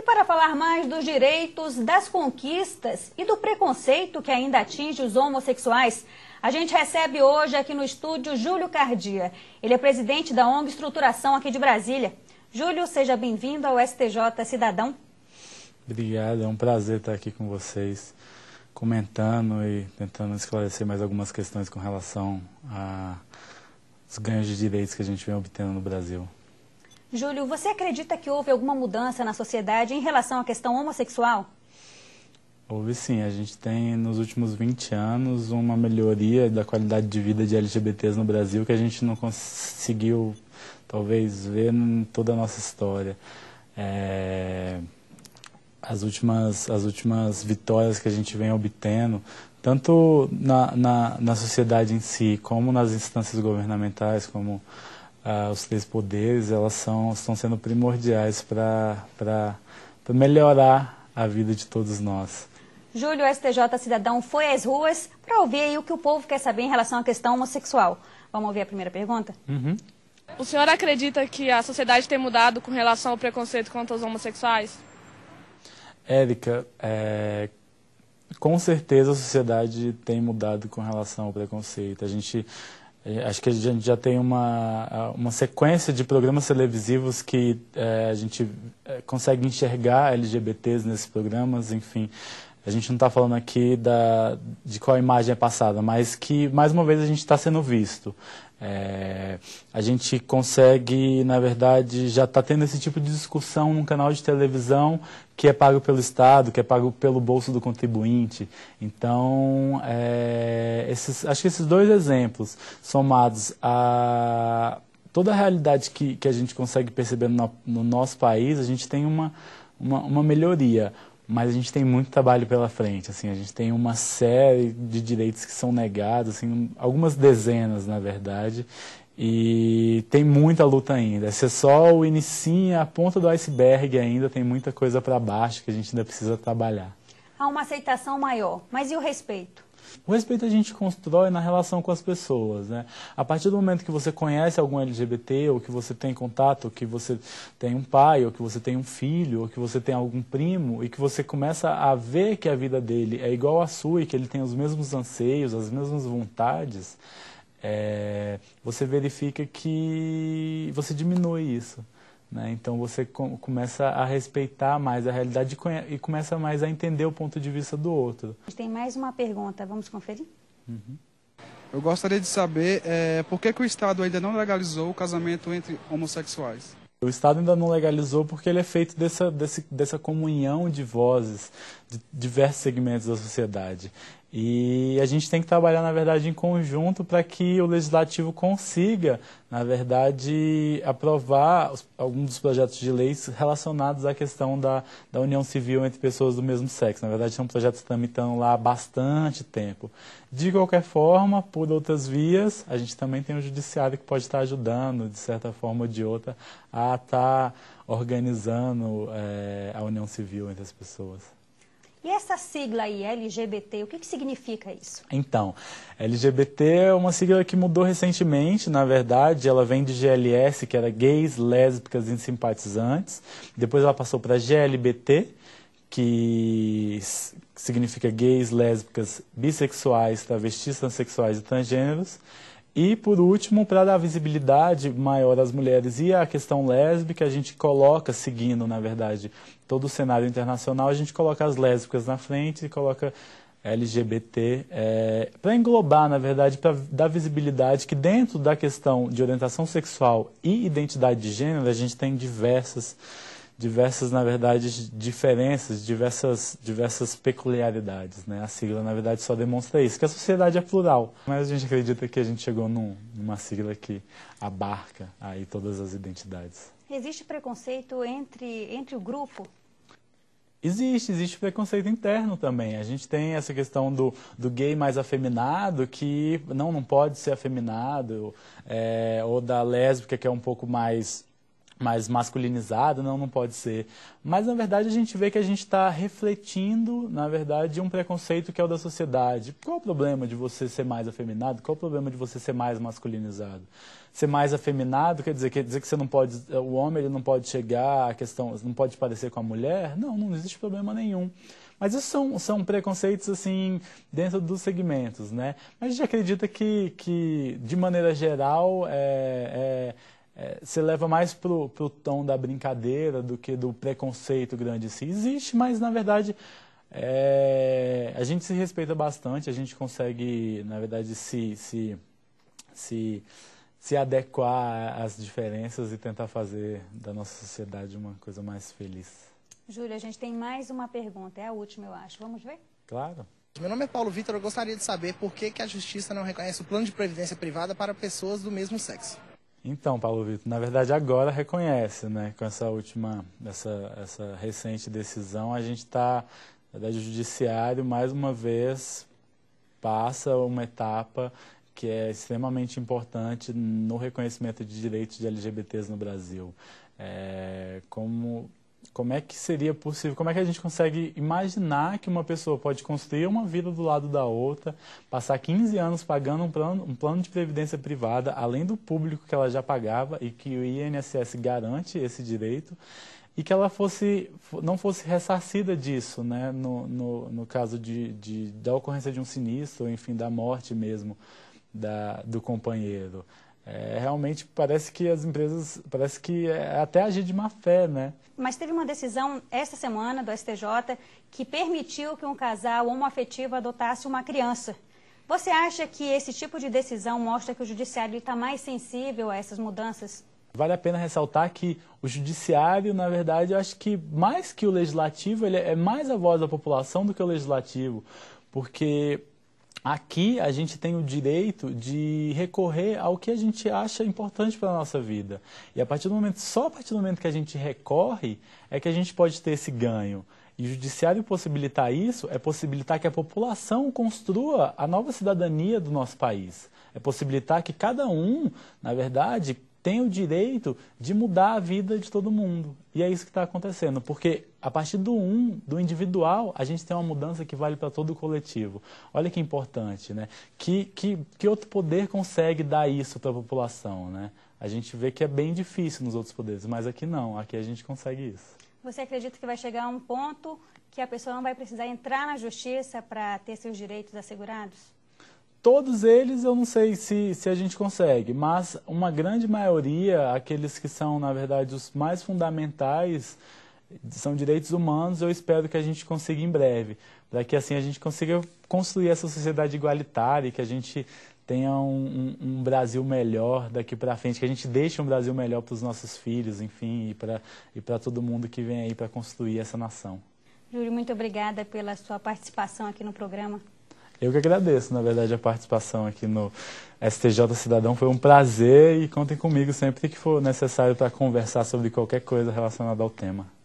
E para falar mais dos direitos, das conquistas e do preconceito que ainda atinge os homossexuais, a gente recebe hoje aqui no estúdio Júlio Cardia. Ele é presidente da ONG Estruturação aqui de Brasília. Júlio, seja bem-vindo ao STJ Cidadão. Obrigado, é um prazer estar aqui com vocês, comentando e tentando esclarecer mais algumas questões com relação aos ganhos de direitos que a gente vem obtendo no Brasil. Júlio, você acredita que houve alguma mudança na sociedade em relação à questão homossexual? Houve sim, a gente tem nos últimos 20 anos uma melhoria da qualidade de vida de LGBTs no Brasil que a gente não conseguiu talvez ver em toda a nossa história. É... As, últimas, as últimas vitórias que a gente vem obtendo, tanto na, na, na sociedade em si, como nas instâncias governamentais, como ah, os três poderes, elas são, estão sendo primordiais para melhorar a vida de todos nós. Júlio, STJ Cidadão foi às ruas para ouvir o que o povo quer saber em relação à questão homossexual. Vamos ouvir a primeira pergunta? Uhum. O senhor acredita que a sociedade tem mudado com relação ao preconceito contra os homossexuais? Érica, é, com certeza a sociedade tem mudado com relação ao preconceito. A gente é, acho que a gente já tem uma, uma sequência de programas televisivos que é, a gente é, consegue enxergar LGBTs nesses programas, enfim. A gente não está falando aqui da, de qual imagem é passada, mas que, mais uma vez, a gente está sendo visto. É, a gente consegue, na verdade, já está tendo esse tipo de discussão num canal de televisão que é pago pelo Estado, que é pago pelo bolso do contribuinte. Então, é, esses, acho que esses dois exemplos, somados a toda a realidade que, que a gente consegue perceber no, no nosso país, a gente tem uma, uma, uma melhoria. Mas a gente tem muito trabalho pela frente, assim, a gente tem uma série de direitos que são negados, assim, algumas dezenas, na verdade, e tem muita luta ainda. Esse é só o início, a ponta do iceberg ainda, tem muita coisa para baixo que a gente ainda precisa trabalhar. Há uma aceitação maior, mas e o respeito? O respeito a gente constrói na relação com as pessoas, né? A partir do momento que você conhece algum LGBT, ou que você tem contato, ou que você tem um pai, ou que você tem um filho, ou que você tem algum primo, e que você começa a ver que a vida dele é igual à sua e que ele tem os mesmos anseios, as mesmas vontades, é... você verifica que você diminui isso. Né? Então você com, começa a respeitar mais a realidade e, e, começa mais a entender o ponto de vista do outro. A gente tem mais uma pergunta, vamos conferir? Uhum. Eu gostaria de saber é, por que, que o Estado ainda não legalizou o casamento entre homossexuais? O Estado ainda não legalizou porque ele é feito dessa, desse, dessa comunhão de vozes de diversos segmentos da sociedade. E a gente tem que trabalhar, na verdade, em conjunto para que o legislativo consiga, na verdade, aprovar alguns dos projetos de leis relacionados à questão da, da união civil entre pessoas do mesmo sexo. Na verdade, são projetos tramitando lá há bastante tempo. De qualquer forma, por outras vias, a gente também tem o judiciário que pode estar ajudando, de certa forma ou de outra, a estar tá organizando é, a união civil entre as pessoas. E essa sigla aí, LGBT, o que, que significa isso? Então, LGBT é uma sigla que mudou recentemente, na verdade, ela vem de GLS, que era gays, lésbicas e simpatizantes, depois ela passou para GLBT, que significa gays, lésbicas, bissexuais, travestis, transexuais e transgêneros, e, por último, para dar visibilidade maior às mulheres e à questão lésbica, a gente coloca, seguindo, na verdade, todo o cenário internacional, a gente coloca as lésbicas na frente e coloca LGBT, é, para englobar, na verdade, para dar visibilidade que dentro da questão de orientação sexual e identidade de gênero, a gente tem diversas diversas, na verdade, diferenças, diversas, diversas peculiaridades. Né? A sigla, na verdade, só demonstra isso, que a sociedade é plural. Mas a gente acredita que a gente chegou num, numa sigla que abarca aí todas as identidades. Existe preconceito entre, entre o grupo? Existe, existe preconceito interno também. A gente tem essa questão do, do gay mais afeminado, que não, não pode ser afeminado, é, ou da lésbica que é um pouco mais mais masculinizado, não, não pode ser. Mas na verdade a gente vê que a gente está refletindo, na verdade, um preconceito que é o da sociedade. Qual o problema de você ser mais afeminado? Qual o problema de você ser mais masculinizado? Ser mais afeminado quer dizer quer dizer que você não pode, o homem ele não pode chegar, a questão não pode parecer com a mulher? Não, não existe problema nenhum. Mas isso são, são preconceitos, assim, dentro dos segmentos, né? Mas a gente acredita que, que de maneira geral, é, é é, você leva mais pro, pro tom da brincadeira do que do preconceito grande se Existe, mas na verdade é, a gente se respeita bastante, a gente consegue, na verdade, se, se, se, se adequar às diferenças e tentar fazer da nossa sociedade uma coisa mais feliz. Júlia a gente tem mais uma pergunta, é a última, eu acho. Vamos ver? Claro. Meu nome é Paulo Vitor, eu gostaria de saber por que, que a Justiça não reconhece o plano de previdência privada para pessoas do mesmo sexo. Então, Paulo Vitor, na verdade agora reconhece, né? Com essa última, essa, essa recente decisão, a gente está, na verdade, o judiciário mais uma vez passa uma etapa que é extremamente importante no reconhecimento de direitos de LGBTs no Brasil. É, como como é que seria possível? Como é que a gente consegue imaginar que uma pessoa pode construir uma vida do lado da outra, passar 15 anos pagando um plano, um plano de previdência privada, além do público que ela já pagava e que o INSS garante esse direito, e que ela fosse, não fosse ressarcida disso, né? no, no, no caso de, de, da ocorrência de um sinistro, enfim, da morte mesmo da, do companheiro. É, realmente parece que as empresas, parece que é, até agir de má fé, né? Mas teve uma decisão esta semana do STJ que permitiu que um casal homoafetivo adotasse uma criança. Você acha que esse tipo de decisão mostra que o judiciário está mais sensível a essas mudanças? Vale a pena ressaltar que o judiciário, na verdade, eu acho que mais que o legislativo, ele é mais a voz da população do que o legislativo, porque aqui a gente tem o direito de recorrer ao que a gente acha importante para a nossa vida. E a partir do momento, só a partir do momento que a gente recorre, é que a gente pode ter esse ganho. E o judiciário possibilitar isso é possibilitar que a população construa a nova cidadania do nosso país. É possibilitar que cada um, na verdade, tem o direito de mudar a vida de todo mundo. E é isso que está acontecendo, porque a partir do um, do individual, a gente tem uma mudança que vale para todo o coletivo. Olha que importante, né? Que, que, que outro poder consegue dar isso para a população, né? A gente vê que é bem difícil nos outros poderes, mas aqui não, aqui a gente consegue isso. Você acredita que vai chegar a um ponto que a pessoa não vai precisar entrar na justiça para ter seus direitos assegurados? Todos eles eu não sei se, se a gente consegue, mas uma grande maioria, aqueles que são, na verdade, os mais fundamentais, são direitos humanos, eu espero que a gente consiga em breve, para que assim a gente consiga construir essa sociedade igualitária e que a gente tenha um, um, um Brasil melhor daqui para frente, que a gente deixe um Brasil melhor para os nossos filhos, enfim, e para todo mundo que vem aí para construir essa nação. Júlio, muito obrigada pela sua participação aqui no programa. Eu que agradeço, na verdade, a participação aqui no STJ Cidadão. Foi um prazer e contem comigo sempre que for necessário para conversar sobre qualquer coisa relacionada ao tema.